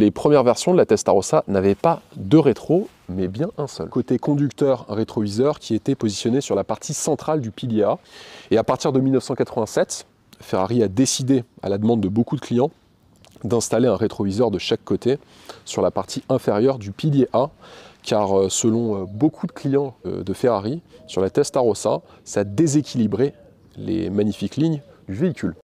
Les premières versions de la Testarossa n'avaient pas deux rétro, mais bien un seul. Côté conducteur, un rétroviseur qui était positionné sur la partie centrale du pilier A. Et à partir de 1987, Ferrari a décidé, à la demande de beaucoup de clients, d'installer un rétroviseur de chaque côté sur la partie inférieure du pilier A, car euh, selon euh, beaucoup de clients euh, de Ferrari, sur la Testarossa, ça déséquilibrait les magnifiques lignes du véhicule.